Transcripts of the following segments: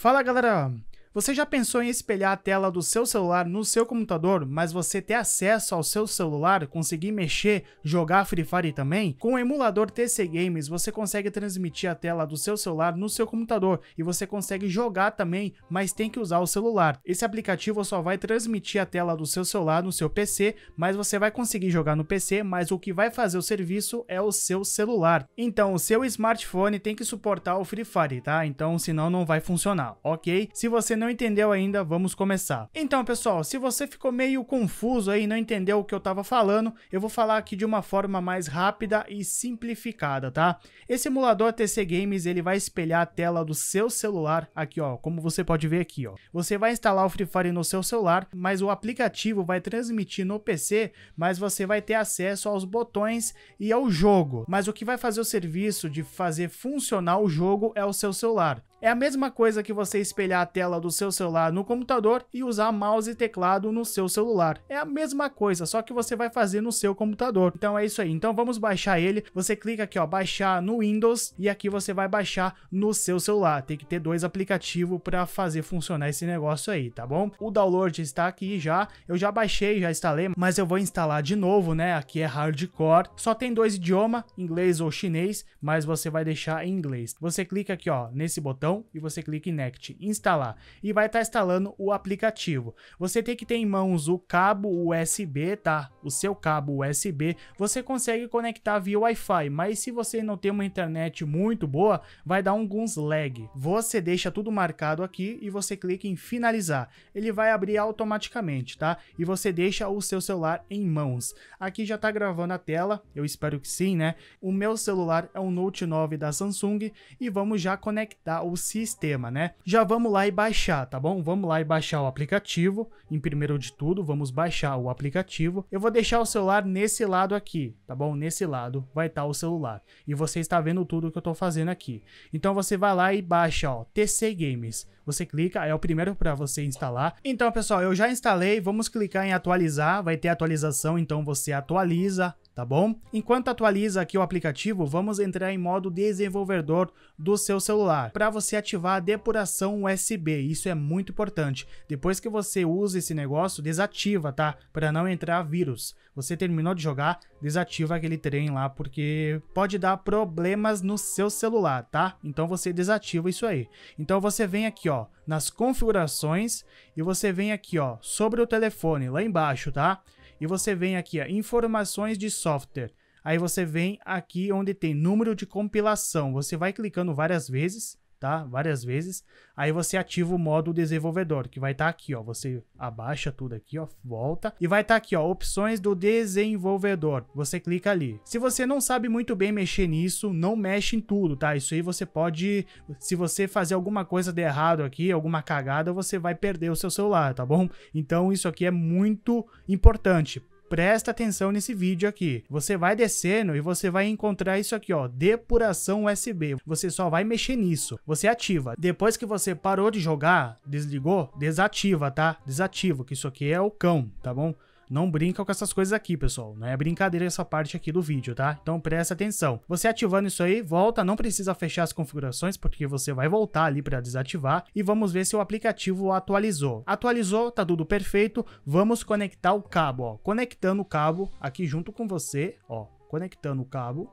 Fala galera, você já pensou em espelhar a tela do seu celular no seu computador, mas você ter acesso ao seu celular, conseguir mexer, jogar Free Fire também? Com o emulador TC Games, você consegue transmitir a tela do seu celular no seu computador e você consegue jogar também, mas tem que usar o celular. Esse aplicativo só vai transmitir a tela do seu celular no seu PC, mas você vai conseguir jogar no PC, mas o que vai fazer o serviço é o seu celular. Então, o seu smartphone tem que suportar o Free Fire, tá? Então, senão não vai funcionar, ok? Se você não entendeu ainda, vamos começar. Então, pessoal, se você ficou meio confuso aí, não entendeu o que eu estava falando, eu vou falar aqui de uma forma mais rápida e simplificada, tá? Esse emulador TC Games, ele vai espelhar a tela do seu celular aqui, ó, como você pode ver aqui, ó. Você vai instalar o Free Fire no seu celular, mas o aplicativo vai transmitir no PC, mas você vai ter acesso aos botões e ao jogo. Mas o que vai fazer o serviço de fazer funcionar o jogo é o seu celular. É a mesma coisa que você espelhar a tela do seu celular no computador e usar mouse e teclado no seu celular. É a mesma coisa, só que você vai fazer no seu computador. Então é isso aí. Então vamos baixar ele. Você clica aqui, ó, baixar no Windows e aqui você vai baixar no seu celular. Tem que ter dois aplicativos para fazer funcionar esse negócio aí, tá bom? O download está aqui já. Eu já baixei, já instalei, mas eu vou instalar de novo, né? Aqui é hardcore. Só tem dois idiomas, inglês ou chinês, mas você vai deixar em inglês. Você clica aqui, ó, nesse botão botão e você clica em Next, instalar. E vai estar tá instalando o aplicativo. Você tem que ter em mãos o cabo USB, tá? O seu cabo USB, você consegue conectar via Wi-Fi, mas se você não tem uma internet muito boa, vai dar alguns lag. Você deixa tudo marcado aqui e você clica em finalizar. Ele vai abrir automaticamente, tá? E você deixa o seu celular em mãos. Aqui já tá gravando a tela, eu espero que sim, né? O meu celular é um Note 9 da Samsung e vamos já conectar o sistema, né? Já vamos lá e baixar, tá bom? Vamos lá e baixar o aplicativo. Em primeiro de tudo, vamos baixar o aplicativo. Eu vou deixar o celular nesse lado aqui, tá bom? Nesse lado vai estar tá o celular. E você está vendo tudo que eu estou fazendo aqui. Então você vai lá e baixa, ó, TC Games. Você clica, é o primeiro para você instalar. Então, pessoal, eu já instalei, vamos clicar em atualizar, vai ter atualização, então você atualiza, tá bom? Enquanto atualiza aqui o aplicativo, vamos entrar em modo desenvolvedor do seu celular, para você ativar a depuração USB, isso é muito importante. Depois que você usa esse negócio, desativa, tá? Para não entrar vírus. Você terminou de jogar, desativa aquele trem lá, porque pode dar problemas no seu celular, tá? Então você desativa isso aí. Então você vem aqui, ó, nas configurações e você vem aqui, ó, sobre o telefone, lá embaixo, tá? e você vem aqui, ó, informações de software. Aí você vem aqui onde tem número de compilação. Você vai clicando várias vezes tá? Várias vezes. Aí você ativa o modo desenvolvedor, que vai estar tá aqui, ó. Você abaixa tudo aqui, ó, volta e vai estar tá aqui, ó, opções do desenvolvedor. Você clica ali. Se você não sabe muito bem mexer nisso, não mexe em tudo, tá? Isso aí você pode, se você fazer alguma coisa de errado aqui, alguma cagada, você vai perder o seu celular, tá bom? Então isso aqui é muito importante presta atenção nesse vídeo aqui. Você vai descendo e você vai encontrar isso aqui, ó, depuração USB. Você só vai mexer nisso. Você ativa. Depois que você parou de jogar, desligou, desativa, tá? Desativa, que isso aqui é o cão, tá bom? Não brinca com essas coisas aqui, pessoal. Não né? é brincadeira essa parte aqui do vídeo, tá? Então presta atenção. Você ativando isso aí, volta, não precisa fechar as configurações, porque você vai voltar ali para desativar e vamos ver se o aplicativo atualizou. Atualizou, tá tudo perfeito. Vamos conectar o cabo, ó. Conectando o cabo aqui junto com você, ó. Conectando o cabo.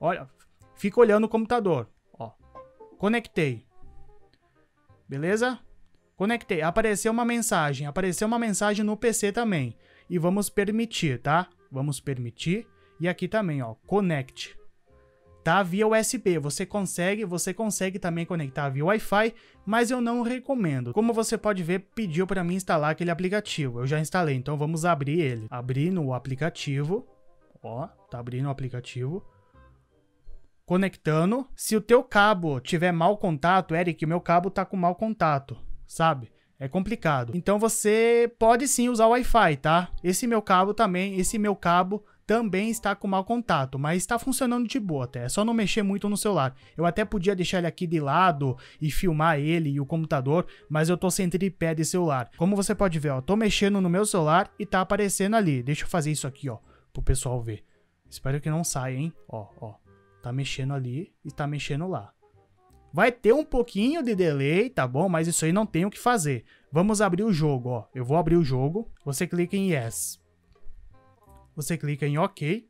Olha, fica olhando o computador, ó. Conectei. Beleza? Conectei. Apareceu uma mensagem. Apareceu uma mensagem no PC também e vamos permitir, tá? Vamos permitir. E aqui também, ó, connect. Tá? Via USB, você consegue, você consegue também conectar via Wi-Fi, mas eu não recomendo. Como você pode ver, pediu para mim instalar aquele aplicativo. Eu já instalei, então vamos abrir ele. Abrir no aplicativo. Ó, tá abrindo o aplicativo conectando. Se o teu cabo tiver mau contato, Eric, o meu cabo tá com mau contato, sabe? É complicado. Então você pode sim usar o Wi-Fi, tá? Esse meu cabo também, esse meu cabo também está com mau contato, mas está funcionando de boa até. É só não mexer muito no celular. Eu até podia deixar ele aqui de lado e filmar ele e o computador, mas eu tô sem tripé de celular. Como você pode ver, ó, tô mexendo no meu celular e tá aparecendo ali. Deixa eu fazer isso aqui, ó, pro pessoal ver. Espero que não saia, hein? Ó, ó. Tá mexendo ali e tá mexendo lá. Vai ter um pouquinho de delay, tá bom? Mas isso aí não tem o que fazer. Vamos abrir o jogo, ó. Eu vou abrir o jogo. Você clica em Yes. Você clica em OK.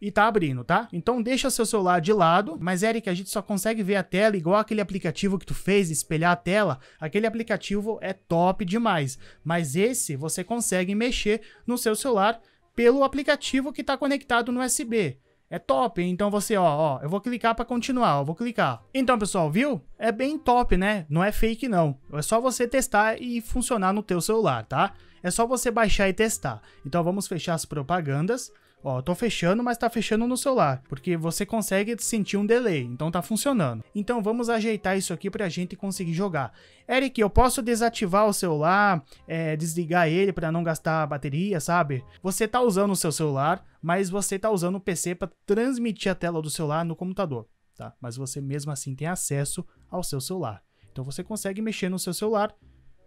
E tá abrindo, tá? Então deixa seu celular de lado. Mas, Eric, a gente só consegue ver a tela igual aquele aplicativo que tu fez, espelhar a tela. Aquele aplicativo é top demais. Mas esse você consegue mexer no seu celular pelo aplicativo que está conectado no USB. É top, então você, ó, ó, eu vou clicar para continuar, ó, vou clicar. Então, pessoal, viu? É bem top, né? Não é fake, não. É só você testar e funcionar no teu celular, tá? É só você baixar e testar. Então, vamos fechar as propagandas. Ó, tô fechando, mas tá fechando no celular, porque você consegue sentir um delay, então tá funcionando. Então vamos ajeitar isso aqui pra gente conseguir jogar. Eric, eu posso desativar o celular, é, desligar ele para não gastar bateria, sabe? Você tá usando o seu celular, mas você tá usando o PC para transmitir a tela do celular no computador, tá? Mas você mesmo assim tem acesso ao seu celular. Então você consegue mexer no seu celular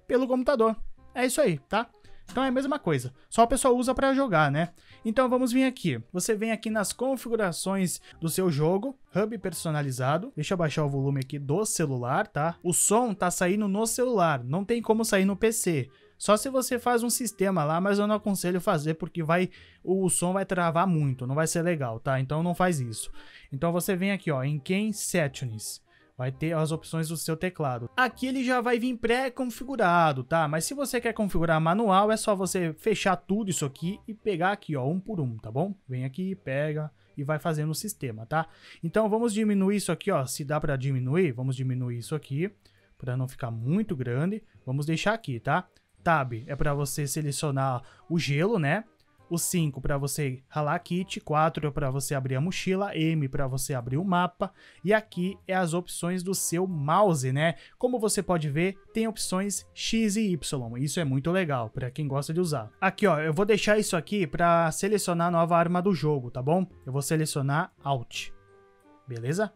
pelo computador. É isso aí, tá? Então é a mesma coisa, só o pessoal usa para jogar, né? Então vamos vir aqui. Você vem aqui nas configurações do seu jogo, hub personalizado. Deixa eu baixar o volume aqui do celular, tá? O som tá saindo no celular, não tem como sair no PC. Só se você faz um sistema lá, mas eu não aconselho fazer porque vai o som vai travar muito, não vai ser legal, tá? Então não faz isso. Então você vem aqui, ó, em quem settings vai ter as opções do seu teclado. Aqui ele já vai vir pré-configurado, tá? Mas se você quer configurar manual, é só você fechar tudo isso aqui e pegar aqui, ó, um por um, tá bom? Vem aqui, pega e vai fazendo o sistema, tá? Então vamos diminuir isso aqui, ó, se dá para diminuir, vamos diminuir isso aqui para não ficar muito grande. Vamos deixar aqui, tá? Tab é para você selecionar o gelo, né? o 5 para você ralar kit, 4 para você abrir a mochila, M para você abrir o mapa, e aqui é as opções do seu mouse, né? Como você pode ver, tem opções X e Y, isso é muito legal para quem gosta de usar. Aqui, ó, eu vou deixar isso aqui para selecionar a nova arma do jogo, tá bom? Eu vou selecionar Alt, beleza?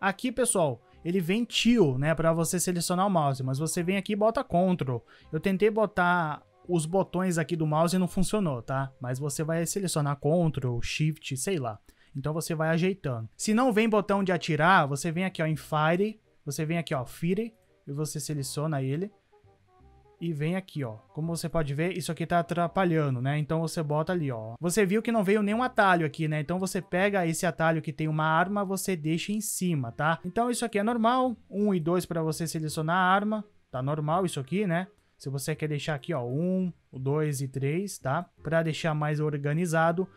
Aqui, pessoal, ele vem tio, né, para você selecionar o mouse, mas você vem aqui e bota ctrl Eu tentei botar os botões aqui do mouse não funcionou, tá? Mas você vai selecionar Ctrl, Shift, sei lá. Então você vai ajeitando. Se não vem botão de atirar, você vem aqui ó, em Fire, você vem aqui ó, Fire, e você seleciona ele. E vem aqui, ó. Como você pode ver, isso aqui tá atrapalhando, né? Então você bota ali, ó. Você viu que não veio nenhum atalho aqui, né? Então você pega esse atalho que tem uma arma, você deixa em cima, tá? Então isso aqui é normal. 1 um e 2 para você selecionar a arma. Tá normal isso aqui, né? Se você quer deixar aqui, ó, um, dois e três, tá? Para deixar mais organizado,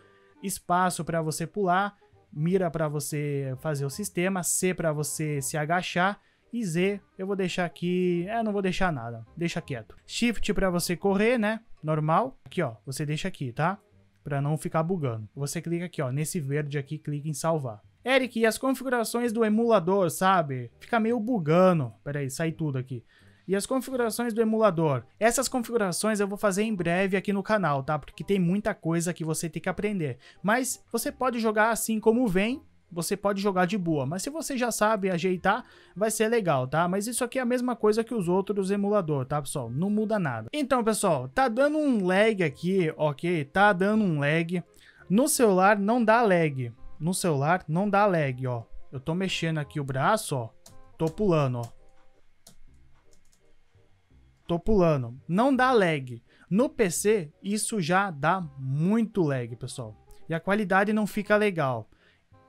espaço para você pular, mira para você fazer o sistema, C para você se agachar e Z eu vou deixar aqui, é, não vou deixar nada, deixa quieto. Shift para você correr, né? Normal. Aqui, ó, você deixa aqui, tá? Para não ficar bugando. Você clica aqui, ó, nesse verde aqui, clica em salvar. Eric, e as configurações do emulador, sabe? Fica meio bugando. Pera aí, sai tudo aqui e as configurações do emulador. Essas configurações eu vou fazer em breve aqui no canal, tá? Porque tem muita coisa que você tem que aprender. Mas você pode jogar assim como vem, você pode jogar de boa, mas se você já sabe ajeitar, vai ser legal, tá? Mas isso aqui é a mesma coisa que os outros emuladores tá, pessoal? Não muda nada. Então, pessoal, tá dando um lag aqui, ok? Tá dando um lag. No celular não dá lag. No celular não dá lag, ó. Eu tô mexendo aqui o braço, ó. Tô pulando, ó tô pulando. Não dá lag. No PC, isso já dá muito lag, pessoal. E a qualidade não fica legal.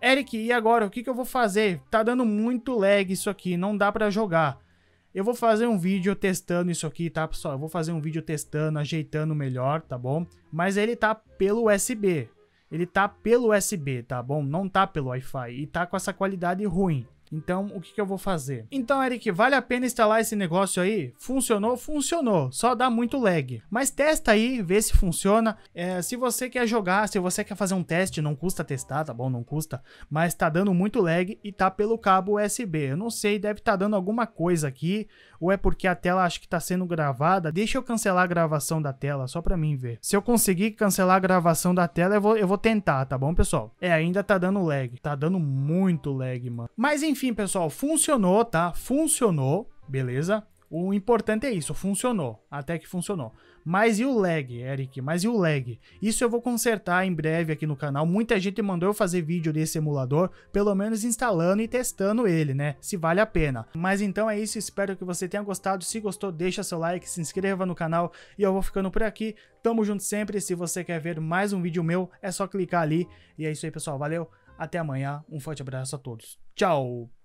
Eric, e agora? O que, que eu vou fazer? Tá dando muito lag isso aqui, não dá para jogar. Eu vou fazer um vídeo testando isso aqui, tá, pessoal? Eu vou fazer um vídeo testando, ajeitando melhor, tá bom? Mas ele tá pelo USB. Ele tá pelo USB, tá bom? Não tá pelo Wi-Fi. E tá com essa qualidade ruim. Então, o que, que eu vou fazer? Então, Eric, vale a pena instalar esse negócio aí? Funcionou? Funcionou. Só dá muito lag. Mas testa aí, vê se funciona. É, se você quer jogar, se você quer fazer um teste, não custa testar, tá bom? Não custa. Mas tá dando muito lag e tá pelo cabo USB. Eu não sei, deve estar tá dando alguma coisa aqui. Ou é porque a tela acho que tá sendo gravada. Deixa eu cancelar a gravação da tela, só pra mim ver. Se eu conseguir cancelar a gravação da tela, eu vou, eu vou tentar, tá bom, pessoal? É, ainda tá dando lag. Tá dando muito lag, mano. Mas enfim enfim, pessoal, funcionou, tá? Funcionou, beleza? O importante é isso, funcionou, até que funcionou. Mas e o lag, Eric? Mas e o lag? Isso eu vou consertar em breve aqui no canal. Muita gente mandou eu fazer vídeo desse emulador, pelo menos instalando e testando ele, né? Se vale a pena. Mas então é isso, espero que você tenha gostado. Se gostou, deixa seu like, se inscreva no canal e eu vou ficando por aqui. Tamo junto sempre. Se você quer ver mais um vídeo meu, é só clicar ali. E é isso aí, pessoal. Valeu! Até amanhã, um forte abraço a todos. Tchau!